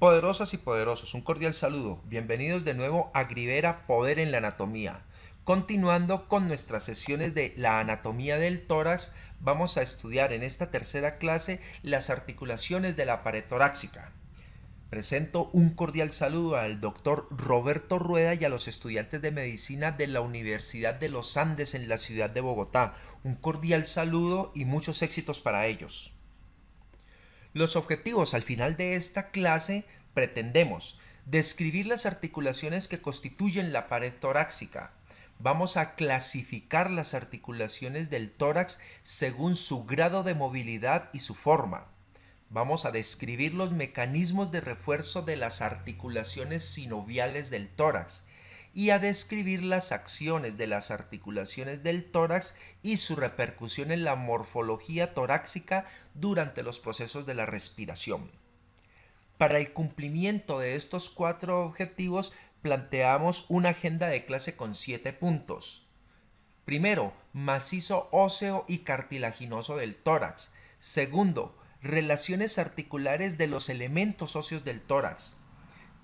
Poderosas y poderosos, un cordial saludo. Bienvenidos de nuevo a Grivera Poder en la Anatomía. Continuando con nuestras sesiones de la anatomía del tórax, vamos a estudiar en esta tercera clase las articulaciones de la pared torácica. Presento un cordial saludo al doctor Roberto Rueda y a los estudiantes de medicina de la Universidad de los Andes en la ciudad de Bogotá. Un cordial saludo y muchos éxitos para ellos. Los objetivos al final de esta clase pretendemos describir las articulaciones que constituyen la pared torácica. Vamos a clasificar las articulaciones del tórax según su grado de movilidad y su forma. Vamos a describir los mecanismos de refuerzo de las articulaciones sinoviales del tórax y a describir las acciones de las articulaciones del tórax y su repercusión en la morfología torácica durante los procesos de la respiración. Para el cumplimiento de estos cuatro objetivos planteamos una agenda de clase con siete puntos. Primero, macizo óseo y cartilaginoso del tórax. Segundo, relaciones articulares de los elementos óseos del tórax.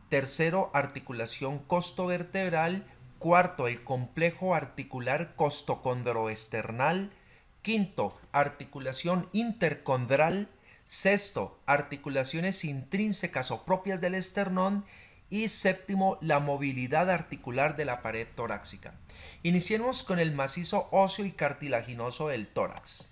Tercero, articulación costovertebral. Cuarto, el complejo articular costocondroesternal. Quinto, articulación intercondral. Sexto, articulaciones intrínsecas o propias del esternón. Y séptimo, la movilidad articular de la pared torácica. Iniciemos con el macizo óseo y cartilaginoso del tórax.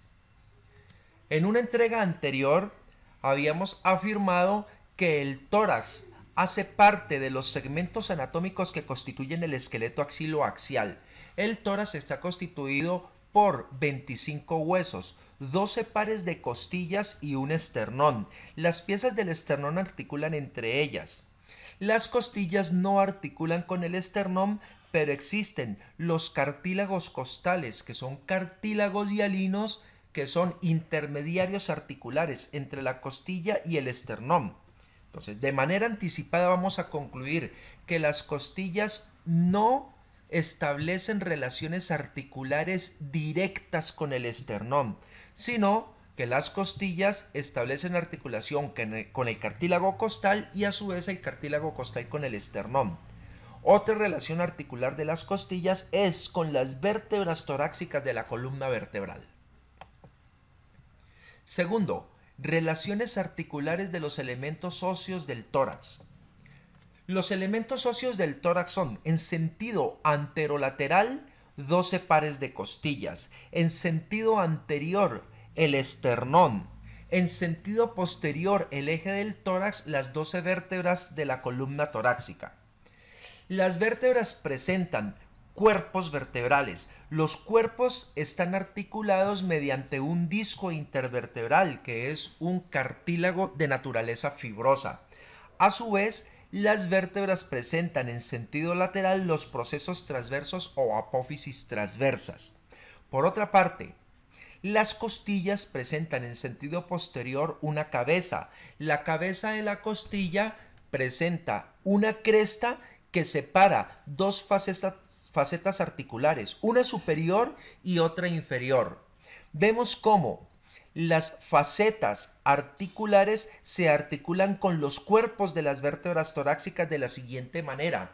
En una entrega anterior habíamos afirmado que el tórax hace parte de los segmentos anatómicos que constituyen el esqueleto axiloaxial. El tórax está constituido por 25 huesos, 12 pares de costillas y un esternón. Las piezas del esternón articulan entre ellas. Las costillas no articulan con el esternón, pero existen los cartílagos costales, que son cartílagos hialinos, que son intermediarios articulares entre la costilla y el esternón. Entonces, de manera anticipada vamos a concluir que las costillas no establecen relaciones articulares directas con el esternón, sino que las costillas establecen articulación con el cartílago costal y a su vez el cartílago costal con el esternón. Otra relación articular de las costillas es con las vértebras torácicas de la columna vertebral. Segundo, relaciones articulares de los elementos óseos del tórax. Los elementos óseos del tórax son, en sentido anterolateral, 12 pares de costillas, en sentido anterior, el esternón, en sentido posterior, el eje del tórax, las 12 vértebras de la columna torácica. Las vértebras presentan cuerpos vertebrales. Los cuerpos están articulados mediante un disco intervertebral, que es un cartílago de naturaleza fibrosa. A su vez, las vértebras presentan en sentido lateral los procesos transversos o apófisis transversas. Por otra parte, las costillas presentan en sentido posterior una cabeza. La cabeza de la costilla presenta una cresta que separa dos facetas facetas articulares, una superior y otra inferior. Vemos cómo las facetas articulares se articulan con los cuerpos de las vértebras torácicas de la siguiente manera.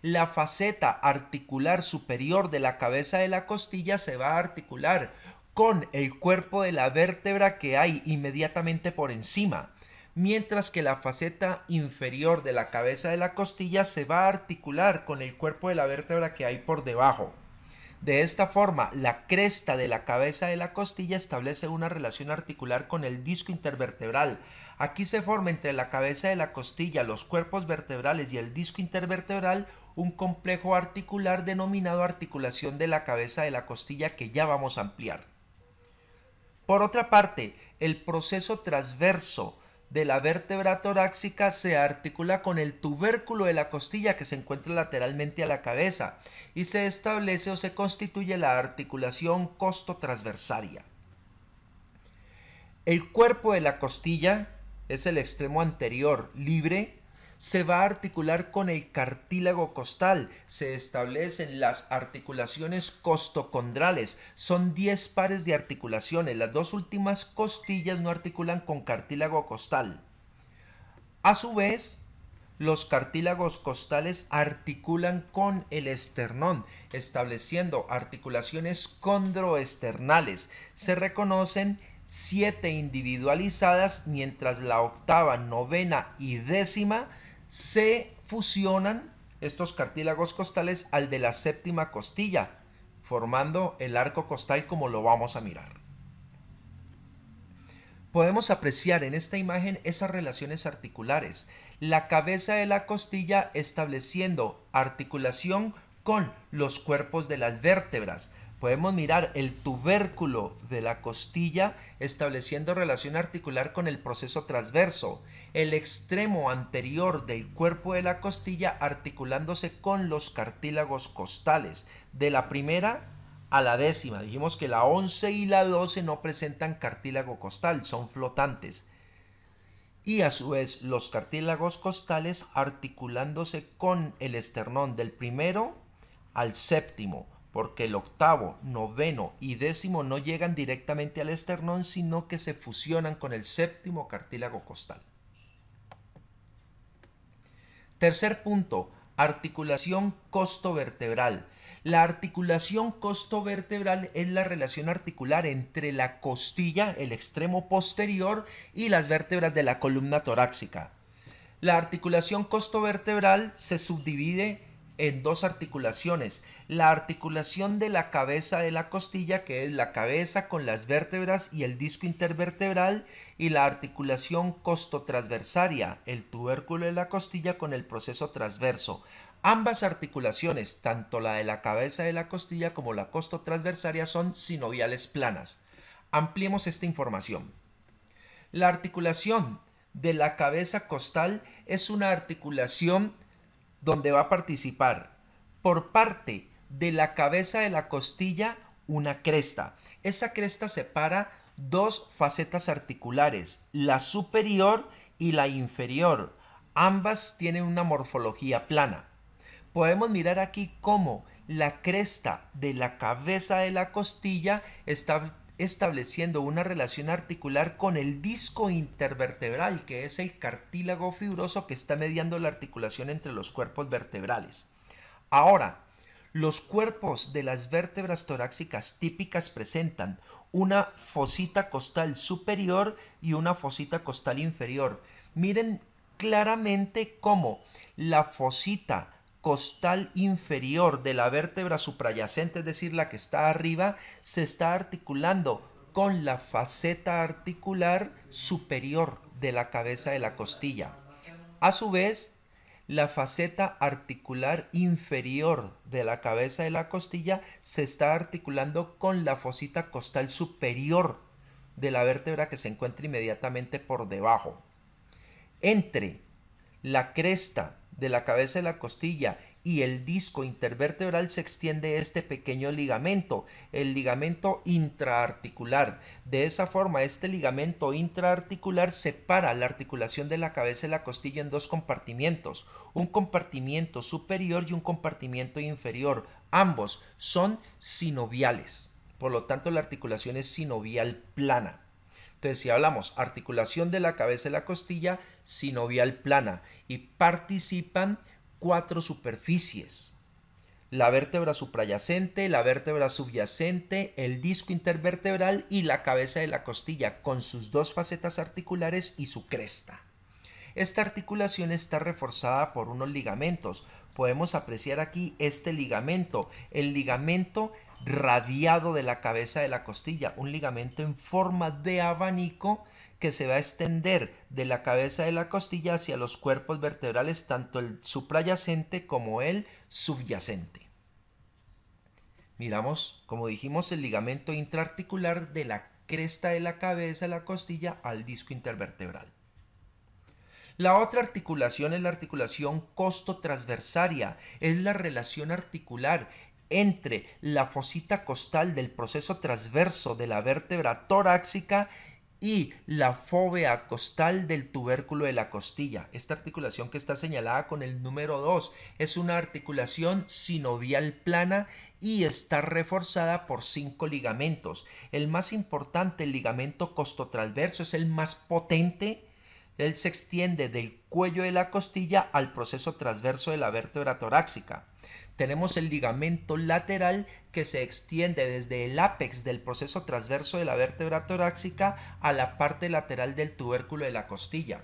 La faceta articular superior de la cabeza de la costilla se va a articular con el cuerpo de la vértebra que hay inmediatamente por encima mientras que la faceta inferior de la cabeza de la costilla se va a articular con el cuerpo de la vértebra que hay por debajo. De esta forma, la cresta de la cabeza de la costilla establece una relación articular con el disco intervertebral. Aquí se forma entre la cabeza de la costilla, los cuerpos vertebrales y el disco intervertebral un complejo articular denominado articulación de la cabeza de la costilla que ya vamos a ampliar. Por otra parte, el proceso transverso de la vértebra torácica se articula con el tubérculo de la costilla que se encuentra lateralmente a la cabeza y se establece o se constituye la articulación costotransversaria. El cuerpo de la costilla es el extremo anterior libre se va a articular con el cartílago costal, se establecen las articulaciones costocondrales, son 10 pares de articulaciones, las dos últimas costillas no articulan con cartílago costal. A su vez, los cartílagos costales articulan con el esternón, estableciendo articulaciones condroesternales. Se reconocen siete individualizadas, mientras la octava, novena y décima se fusionan estos cartílagos costales al de la séptima costilla, formando el arco costal como lo vamos a mirar. Podemos apreciar en esta imagen esas relaciones articulares, la cabeza de la costilla estableciendo articulación con los cuerpos de las vértebras. Podemos mirar el tubérculo de la costilla estableciendo relación articular con el proceso transverso el extremo anterior del cuerpo de la costilla articulándose con los cartílagos costales, de la primera a la décima. Dijimos que la 11 y la 12 no presentan cartílago costal, son flotantes. Y a su vez los cartílagos costales articulándose con el esternón del primero al séptimo, porque el octavo, noveno y décimo no llegan directamente al esternón, sino que se fusionan con el séptimo cartílago costal. Tercer punto, articulación costovertebral. La articulación costovertebral es la relación articular entre la costilla, el extremo posterior, y las vértebras de la columna torácica. La articulación costovertebral se subdivide en dos articulaciones. La articulación de la cabeza de la costilla, que es la cabeza con las vértebras y el disco intervertebral, y la articulación costotransversaria, el tubérculo de la costilla con el proceso transverso. Ambas articulaciones, tanto la de la cabeza de la costilla como la costotransversaria, son sinoviales planas. Ampliemos esta información. La articulación de la cabeza costal es una articulación donde va a participar por parte de la cabeza de la costilla una cresta. Esa cresta separa dos facetas articulares, la superior y la inferior. Ambas tienen una morfología plana. Podemos mirar aquí cómo la cresta de la cabeza de la costilla está estableciendo una relación articular con el disco intervertebral, que es el cartílago fibroso que está mediando la articulación entre los cuerpos vertebrales. Ahora, los cuerpos de las vértebras torácicas típicas presentan una fosita costal superior y una fosita costal inferior. Miren claramente cómo la fosita costal inferior de la vértebra suprayacente, es decir, la que está arriba, se está articulando con la faceta articular superior de la cabeza de la costilla. A su vez, la faceta articular inferior de la cabeza de la costilla se está articulando con la fosita costal superior de la vértebra que se encuentra inmediatamente por debajo. Entre la cresta de la cabeza de la costilla y el disco intervertebral se extiende este pequeño ligamento, el ligamento intraarticular. De esa forma, este ligamento intraarticular separa la articulación de la cabeza y la costilla en dos compartimientos, un compartimiento superior y un compartimiento inferior. Ambos son sinoviales. Por lo tanto, la articulación es sinovial plana. Entonces, si hablamos articulación de la cabeza y la costilla, sinovial plana y participan cuatro superficies. La vértebra suprayacente, la vértebra subyacente, el disco intervertebral y la cabeza de la costilla con sus dos facetas articulares y su cresta. Esta articulación está reforzada por unos ligamentos. Podemos apreciar aquí este ligamento. El ligamento radiado de la cabeza de la costilla, un ligamento en forma de abanico que se va a extender de la cabeza de la costilla hacia los cuerpos vertebrales, tanto el suprayacente como el subyacente. Miramos, como dijimos, el ligamento intraarticular de la cresta de la cabeza de la costilla al disco intervertebral. La otra articulación es la articulación costo transversaria, es la relación articular entre la fosita costal del proceso transverso de la vértebra torácica y la fóvea costal del tubérculo de la costilla. Esta articulación que está señalada con el número 2 es una articulación sinovial plana y está reforzada por cinco ligamentos. El más importante, el ligamento costotransverso, es el más potente. Él se extiende del cuello de la costilla al proceso transverso de la vértebra torácica tenemos el ligamento lateral que se extiende desde el ápex del proceso transverso de la vértebra torácica a la parte lateral del tubérculo de la costilla.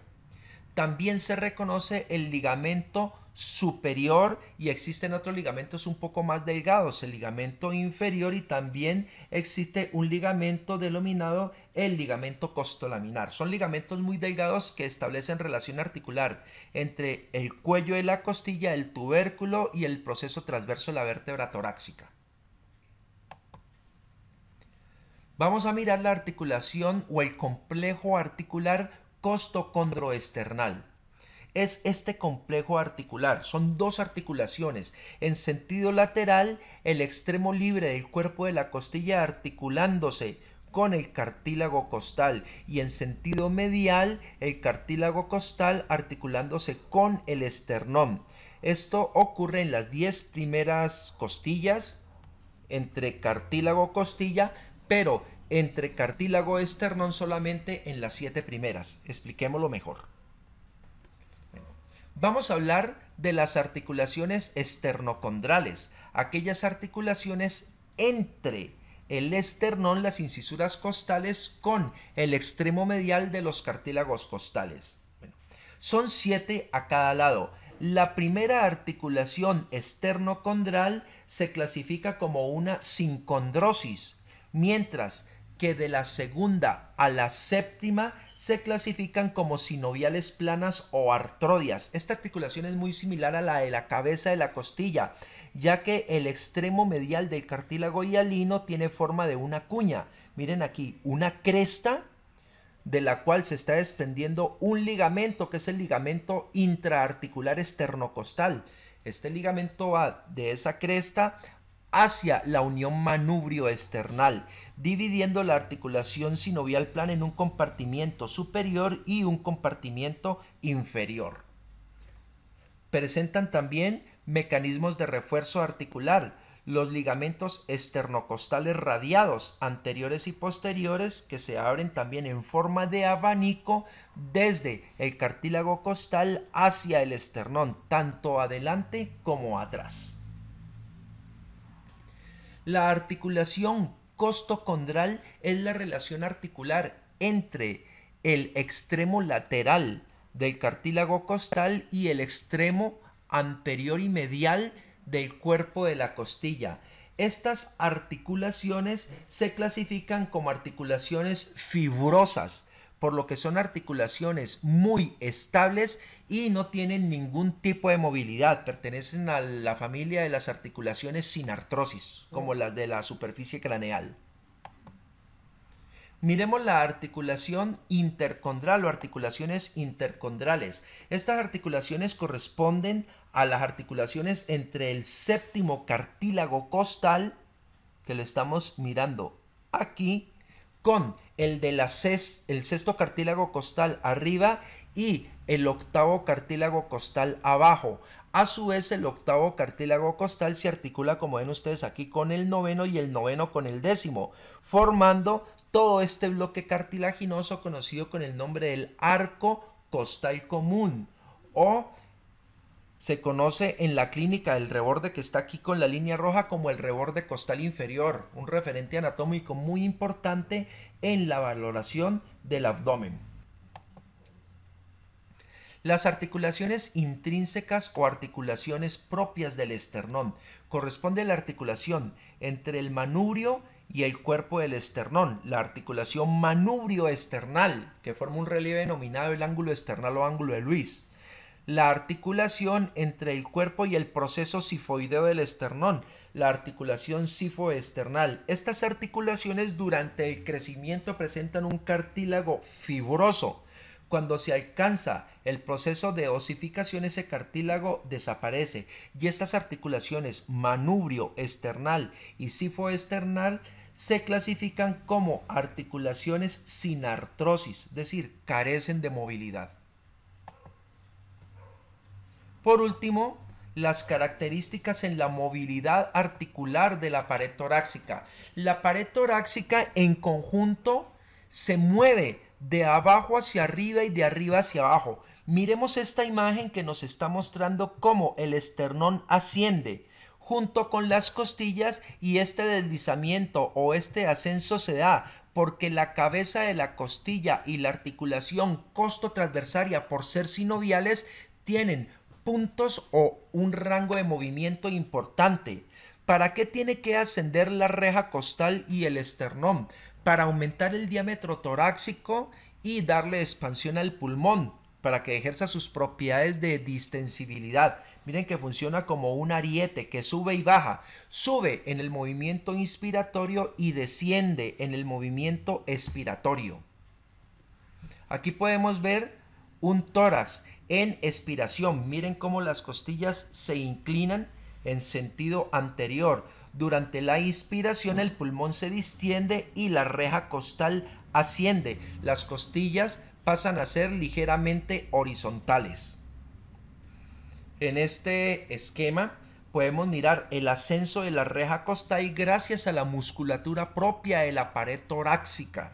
También se reconoce el ligamento superior y existen otros ligamentos un poco más delgados, el ligamento inferior y también existe un ligamento denominado el ligamento costolaminar. Son ligamentos muy delgados que establecen relación articular entre el cuello de la costilla, el tubérculo y el proceso transverso de la vértebra torácica. Vamos a mirar la articulación o el complejo articular costocondroesternal es este complejo articular. Son dos articulaciones. En sentido lateral, el extremo libre del cuerpo de la costilla articulándose con el cartílago costal y en sentido medial el cartílago costal articulándose con el esternón. Esto ocurre en las 10 primeras costillas entre cartílago costilla, pero entre cartílago esternón solamente en las 7 primeras. Expliquémoslo mejor. Vamos a hablar de las articulaciones esternocondrales, aquellas articulaciones entre el esternón, las incisuras costales, con el extremo medial de los cartílagos costales. son siete a cada lado. La primera articulación esternocondral se clasifica como una sincondrosis, mientras que de la segunda a la séptima se clasifican como sinoviales planas o artrodias. Esta articulación es muy similar a la de la cabeza de la costilla, ya que el extremo medial del cartílago hialino tiene forma de una cuña. Miren aquí, una cresta de la cual se está desprendiendo un ligamento que es el ligamento intraarticular esternocostal. Este ligamento va de esa cresta hacia la unión manubrio external dividiendo la articulación sinovial plana en un compartimiento superior y un compartimiento inferior. Presentan también mecanismos de refuerzo articular, los ligamentos esternocostales radiados anteriores y posteriores que se abren también en forma de abanico desde el cartílago costal hacia el esternón, tanto adelante como atrás. La articulación costocondral es la relación articular entre el extremo lateral del cartílago costal y el extremo anterior y medial del cuerpo de la costilla. Estas articulaciones se clasifican como articulaciones fibrosas por lo que son articulaciones muy estables y no tienen ningún tipo de movilidad. Pertenecen a la familia de las articulaciones sin artrosis, como las de la superficie craneal. Miremos la articulación intercondral o articulaciones intercondrales. Estas articulaciones corresponden a las articulaciones entre el séptimo cartílago costal, que le estamos mirando aquí, con el de el sexto cartílago costal arriba y el octavo cartílago costal abajo. A su vez, el octavo cartílago costal se articula, como ven ustedes aquí, con el noveno y el noveno con el décimo, formando todo este bloque cartilaginoso conocido con el nombre del arco costal común o se conoce en la clínica el reborde que está aquí con la línea roja como el reborde costal inferior, un referente anatómico muy importante en la valoración del abdomen. Las articulaciones intrínsecas o articulaciones propias del esternón corresponde a la articulación entre el manubrio y el cuerpo del esternón, la articulación manubrio-esternal, que forma un relieve denominado el ángulo esternal o ángulo de Luis la articulación entre el cuerpo y el proceso sifoideo del esternón, la articulación sifoesternal. Estas articulaciones durante el crecimiento presentan un cartílago fibroso. Cuando se alcanza el proceso de osificación, ese cartílago desaparece y estas articulaciones manubrio esternal y sifoesternal se clasifican como articulaciones sin artrosis, es decir, carecen de movilidad. Por último, las características en la movilidad articular de la pared torácica. La pared torácica en conjunto se mueve de abajo hacia arriba y de arriba hacia abajo. Miremos esta imagen que nos está mostrando cómo el esternón asciende junto con las costillas y este deslizamiento o este ascenso se da porque la cabeza de la costilla y la articulación costo transversaria por ser sinoviales tienen puntos o un rango de movimiento importante. ¿Para qué tiene que ascender la reja costal y el esternón? Para aumentar el diámetro torácico y darle expansión al pulmón para que ejerza sus propiedades de distensibilidad. Miren que funciona como un ariete que sube y baja. Sube en el movimiento inspiratorio y desciende en el movimiento expiratorio. Aquí podemos ver un tórax en expiración. Miren cómo las costillas se inclinan en sentido anterior. Durante la inspiración el pulmón se distiende y la reja costal asciende. Las costillas pasan a ser ligeramente horizontales. En este esquema podemos mirar el ascenso de la reja costal gracias a la musculatura propia de la pared torácica.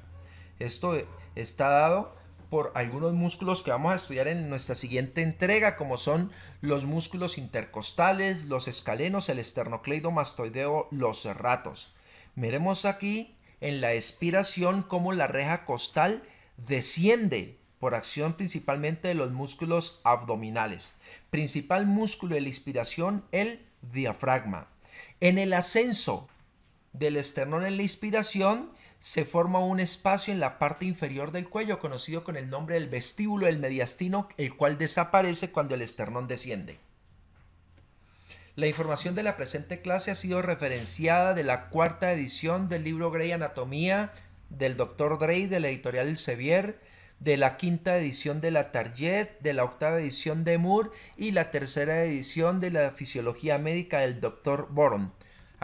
Esto está dado por algunos músculos que vamos a estudiar en nuestra siguiente entrega, como son los músculos intercostales, los escalenos, el esternocleidomastoideo, los cerratos... Miremos aquí en la expiración cómo la reja costal desciende por acción principalmente de los músculos abdominales. Principal músculo de la inspiración, el diafragma. En el ascenso del esternón en la inspiración, se forma un espacio en la parte inferior del cuello conocido con el nombre del vestíbulo del mediastino, el cual desaparece cuando el esternón desciende. La información de la presente clase ha sido referenciada de la cuarta edición del libro Grey Anatomía del Dr. Drey de la editorial Sevier, de la quinta edición de la Target, de la octava edición de Moore y la tercera edición de la Fisiología Médica del Dr. Boron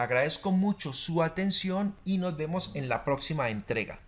Agradezco mucho su atención y nos vemos en la próxima entrega.